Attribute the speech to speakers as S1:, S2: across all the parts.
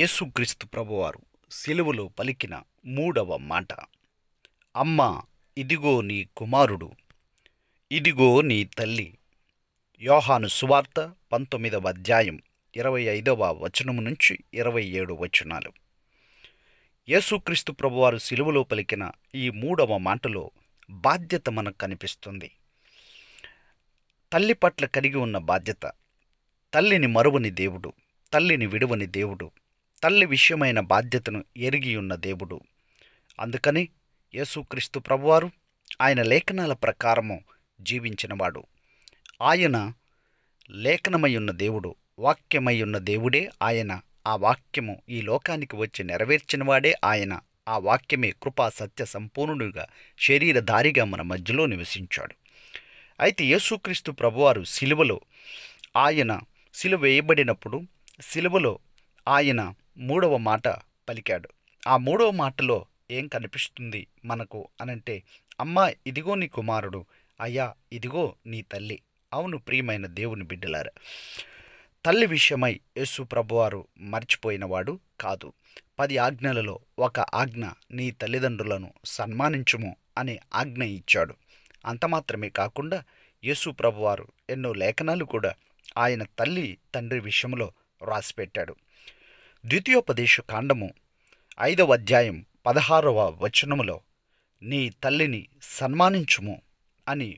S1: యేసుక్రీస్తు ప్రభువారు సెలువులో పలికిన మూడవ మాట అమ్మ ఇదిగో నీ కుమారుడు ఇదిగో నీ తల్లి యోహాను సువార్త పంతొమ్మిదవ అధ్యాయం ఇరవై ఐదవ వచనము నుంచి ఇరవై ఏడు వచనాలు యేసుక్రీస్తు ప్రభువారు సిలువలో పలికిన ఈ మూడవ మాటలో బాధ్యత మనకు కనిపిస్తుంది తల్లి పట్ల కలిగి ఉన్న బాధ్యత తల్లిని మరువని దేవుడు తల్లిని విడువని దేవుడు తల్లి విషయమైన బాధ్యతను ఎరిగి ఉన్న దేవుడు అందుకని యేసుక్రీస్తు ప్రభువారు ఆయన లేఖనాల ప్రకారము జీవించినవాడు ఆయన లేఖనమై ఉన్న దేవుడు వాక్యమై ఉన్న దేవుడే ఆయన ఆ వాక్యము ఈ లోకానికి వచ్చి నెరవేర్చినవాడే ఆయన ఆ వాక్యమే కృపా సత్య సంపూర్ణుడిగా శరీరధారిగా మన మధ్యలో నివసించాడు అయితే యేసుక్రీస్తు ప్రభువారు సిలువలో ఆయన సిలువ వేయబడినప్పుడు సిలువలో ఆయన మూడవ మాట పలికాడు ఆ మూడవ మాటలో ఏం కనిపిస్తుంది మనకు అనంటే అమ్మ ఇదిగో నీ కుమారుడు అయ్యా ఇదిగో నీ తల్లి అవును ప్రియమైన దేవుని బిడ్డలారా తల్లి విషయమై యేసు ప్రభువారు మర్చిపోయినవాడు కాదు పది ఆజ్ఞలలో ఒక ఆజ్ఞ నీ తల్లిదండ్రులను సన్మానించుము అనే ఆజ్ఞ ఇచ్చాడు అంతమాత్రమే కాకుండా యేసు ప్రభువారు ఎన్నో లేఖనాలు కూడా ఆయన తల్లి తండ్రి విషయంలో రాసిపెట్టాడు ద్వితీయోపదేశ కాండము ఐదవ అధ్యాయం పదహారవ వచనములో నీ తల్లిని సన్మానించుము అని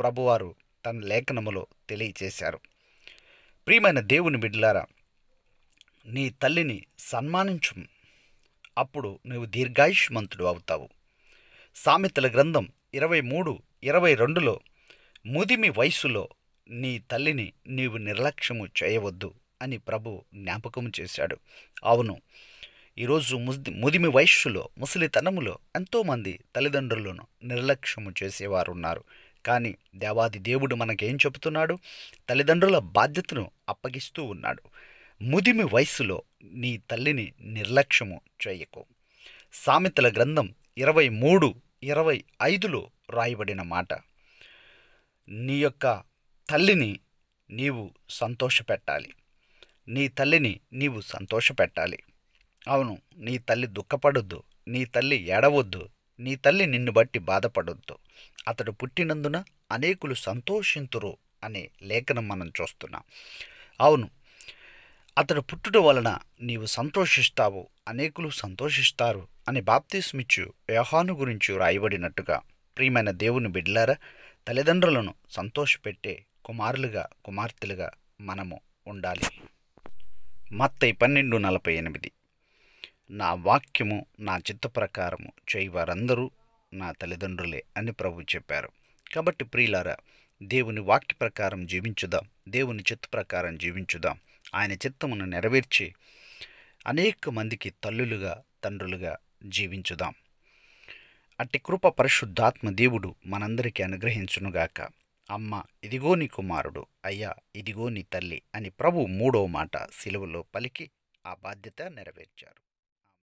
S1: ప్రభువారు తన లేఖనములో తెలియచేశారు ప్రియమైన దేవుని బిడ్డలారా నీ తల్లిని సన్మానించుము అప్పుడు నువ్వు దీర్ఘాయుష్మంతుడు అవుతావు సామెతల గ్రంథం ఇరవై మూడు ఇరవై రెండులో ముదిమి వయసులో నీ తల్లిని నీవు నిర్లక్ష్యము చేయవద్దు అని ప్రభు జ్ఞాపకం చేశాడు అవును ఈరోజు ముది ముదిమి వయస్సులో ముసలితనములో ఎంతోమంది తల్లిదండ్రులను నిర్లక్ష్యము చేసేవారు ఉన్నారు కానీ దేవాది దేవుడు మనకేం చెబుతున్నాడు తల్లిదండ్రుల బాధ్యతను అప్పగిస్తూ ఉన్నాడు ముదిమి వయస్సులో నీ తల్లిని నిర్లక్ష్యము చేయకు సామెతల గ్రంథం ఇరవై మూడు ఇరవై ఐదులో రాయబడిన మాట నీ యొక్క తల్లిని నీవు సంతోషపెట్టాలి నీ తల్లిని నీవు సంతోషపెట్టాలి అవును నీ తల్లి దుఃఖపడొద్దు నీ తల్లి ఏడవద్దు నీ తల్లి నిన్ను బట్టి బాధపడొద్దు అతడు పుట్టినందున అనేకులు సంతోషింతురు అనే లేఖనం మనం చూస్తున్నాం అవును అతడు పుట్టుట వలన నీవు సంతోషిస్తావు అనేకులు సంతోషిస్తారు అని బాప్తిస్మిచ్చు వ్యవహాను గురించి రాయబడినట్టుగా ప్రియమైన దేవుని బిడ్లారా తల్లిదండ్రులను సంతోషపెట్టే కుమారులుగా కుమార్తెలుగా మనము ఉండాలి మత్తై పన్నెండు నలభై ఎనిమిది నా వాక్యము నా చిత్త ప్రకారము చేయవారందరూ నా తల్లిదండ్రులే అని ప్రభు చెప్పారు కాబట్టి ప్రియులారా దేవుని వాక్య ప్రకారం జీవించుదాం దేవుని చిత్త ప్రకారం జీవించుదాం ఆయన చిత్తమును నెరవేర్చి అనేక మందికి తల్లులుగా తండ్రులుగా జీవించుదాం అట్టి కృప పరిశుద్ధాత్మ దేవుడు మనందరికీ అనుగ్రహించునుగాక అమ్మ ఇదిగో నీ కుమారుడు అయ్యా ఇదిగో నీ తల్లి అని ప్రభు మూడో మాట సిలువలో పలికి ఆ బాధ్యత నెరవేర్చారు